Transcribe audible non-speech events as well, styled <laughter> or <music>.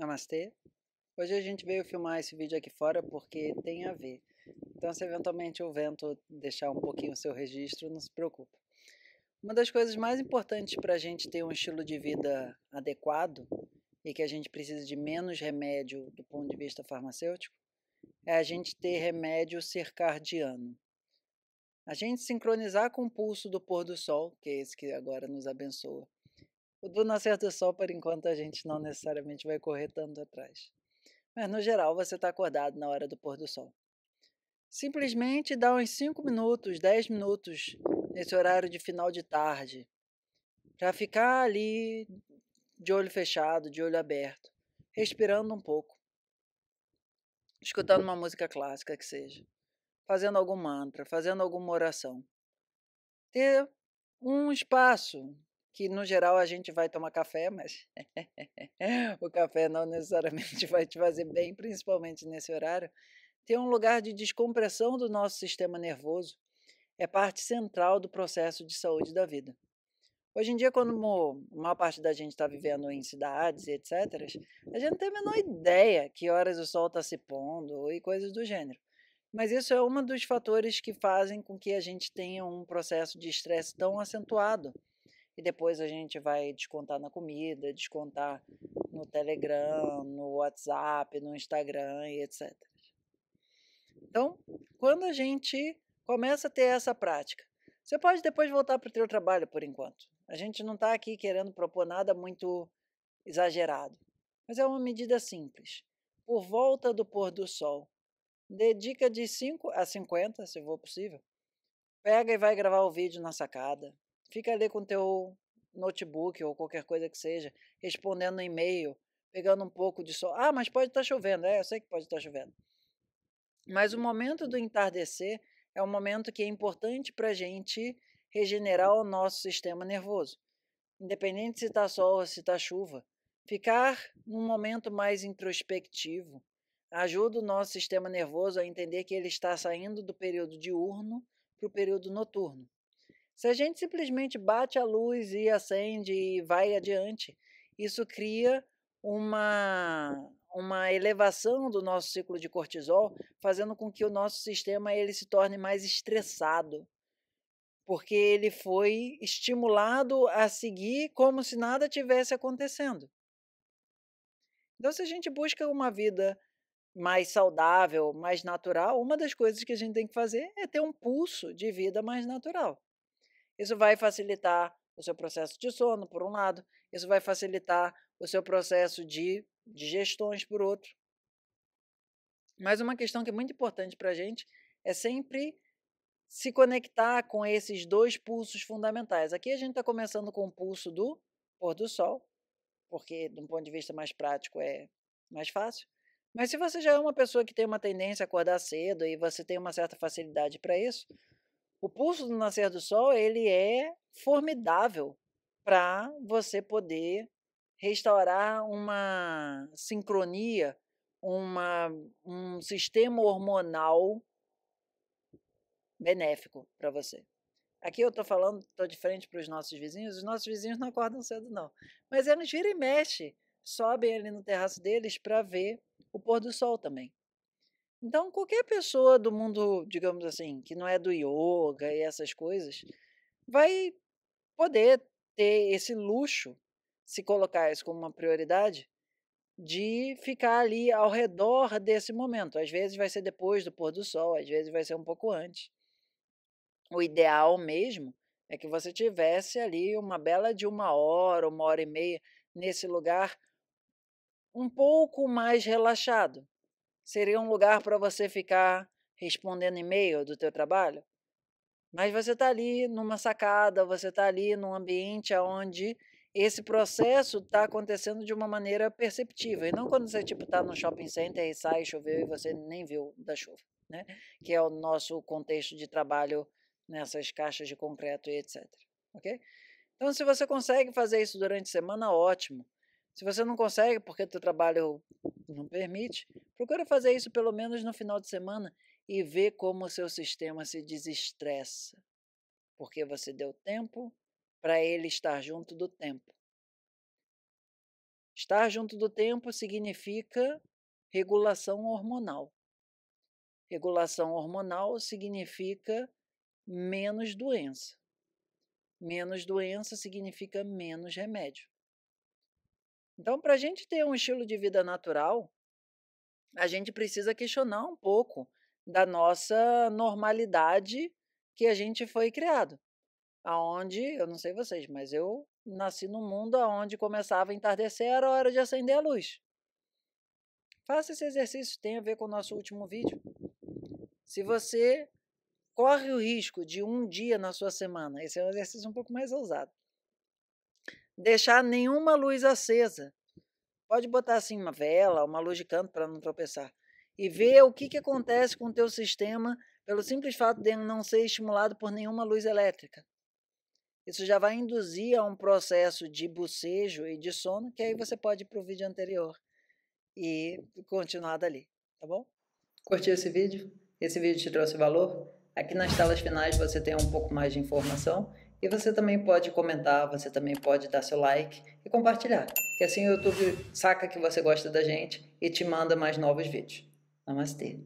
Namastê! Hoje a gente veio filmar esse vídeo aqui fora porque tem a ver. Então se eventualmente o vento deixar um pouquinho o seu registro, não se preocupe. Uma das coisas mais importantes para a gente ter um estilo de vida adequado e que a gente precisa de menos remédio do ponto de vista farmacêutico, é a gente ter remédio circadiano. A gente sincronizar com o pulso do pôr do sol, que é esse que agora nos abençoa, o do Nascer do Sol, por enquanto, a gente não necessariamente vai correr tanto atrás. Mas, no geral, você está acordado na hora do pôr do sol. Simplesmente dá uns 5 minutos, 10 minutos nesse horário de final de tarde para ficar ali de olho fechado, de olho aberto, respirando um pouco, escutando uma música clássica que seja, fazendo algum mantra, fazendo alguma oração. Ter um espaço que no geral a gente vai tomar café, mas <laughs> o café não necessariamente <laughs> vai te fazer bem, principalmente nesse horário, tem um lugar de descompressão do nosso sistema nervoso. É parte central do processo de saúde da vida. Hoje em dia, quando a maior parte da gente está vivendo em cidades e etc., a gente não tem a menor ideia que horas o sol está se pondo e coisas do gênero. Mas isso é um dos fatores que fazem com que a gente tenha um processo de estresse tão acentuado e depois a gente vai descontar na comida, descontar no Telegram, no WhatsApp, no Instagram e etc. Então, quando a gente começa a ter essa prática, você pode depois voltar para o seu trabalho por enquanto. A gente não está aqui querendo propor nada muito exagerado, mas é uma medida simples. Por volta do pôr do sol, dedica de 5 a 50, se for possível. Pega e vai gravar o vídeo na sacada, fica ali com teu notebook ou qualquer coisa que seja, respondendo e-mail, pegando um pouco de sol. Ah, mas pode estar tá chovendo. É, eu sei que pode estar tá chovendo. Mas o momento do entardecer é um momento que é importante para a gente regenerar o nosso sistema nervoso. Independente se está sol ou se está chuva, ficar num momento mais introspectivo ajuda o nosso sistema nervoso a entender que ele está saindo do período diurno para o período noturno. Se a gente simplesmente bate a luz e acende e vai adiante, isso cria uma uma elevação do nosso ciclo de cortisol, fazendo com que o nosso sistema ele se torne mais estressado, porque ele foi estimulado a seguir como se nada tivesse acontecendo. Então, se a gente busca uma vida mais saudável, mais natural, uma das coisas que a gente tem que fazer é ter um pulso de vida mais natural. Isso vai facilitar o seu processo de sono, por um lado, isso vai facilitar o seu processo de digestões, por outro. Mas uma questão que é muito importante para a gente é sempre se conectar com esses dois pulsos fundamentais. Aqui a gente está começando com o pulso do pôr do sol, porque, de um ponto de vista mais prático, é mais fácil. Mas se você já é uma pessoa que tem uma tendência a acordar cedo e você tem uma certa facilidade para isso, o pulso do nascer do sol ele é formidável para você poder restaurar uma sincronia, uma, um sistema hormonal benéfico para você. Aqui eu estou falando, estou de frente para os nossos vizinhos, os nossos vizinhos não acordam cedo, não. Mas eles viram e mexe, sobem ali no terraço deles para ver o pôr do sol também. Então, qualquer pessoa do mundo, digamos assim, que não é do yoga e essas coisas, vai poder ter esse luxo, se colocar isso como uma prioridade, de ficar ali ao redor desse momento. Às vezes vai ser depois do pôr do sol, às vezes vai ser um pouco antes. O ideal mesmo é que você tivesse ali uma bela de uma hora, uma hora e meia nesse lugar um pouco mais relaxado, Seria um lugar para você ficar respondendo e-mail do teu trabalho? Mas você está ali numa sacada, você está ali num ambiente onde esse processo está acontecendo de uma maneira perceptível. E não quando você tipo está no shopping center e sai, choveu e você nem viu da chuva, né? Que é o nosso contexto de trabalho nessas caixas de concreto e etc. Ok? Então, se você consegue fazer isso durante a semana, ótimo. Se você não consegue porque teu trabalho não permite, Procura fazer isso pelo menos no final de semana e ver como o seu sistema se desestressa, porque você deu tempo para ele estar junto do tempo. Estar junto do tempo significa regulação hormonal. Regulação hormonal significa menos doença. Menos doença significa menos remédio. Então, para a gente ter um estilo de vida natural, a gente precisa questionar um pouco da nossa normalidade que a gente foi criado. Aonde, eu não sei vocês, mas eu nasci num mundo onde começava a entardecer, era a hora de acender a luz. Faça esse exercício, tem a ver com o nosso último vídeo. Se você corre o risco de um dia na sua semana, esse é um exercício um pouco mais ousado, deixar nenhuma luz acesa Pode botar assim uma vela, uma luz de canto para não tropeçar. E hum. ver o que, que acontece com o teu sistema pelo simples fato de não ser estimulado por nenhuma luz elétrica. Isso já vai induzir a um processo de bocejo e de sono, que aí você pode ir para o vídeo anterior e continuar dali, tá bom? Curtiu esse vídeo? Esse vídeo te trouxe valor? Aqui nas telas finais você tem um pouco mais de informação e você também pode comentar, você também pode dar seu like e compartilhar que assim o YouTube saca que você gosta da gente e te manda mais novos vídeos. Namastê.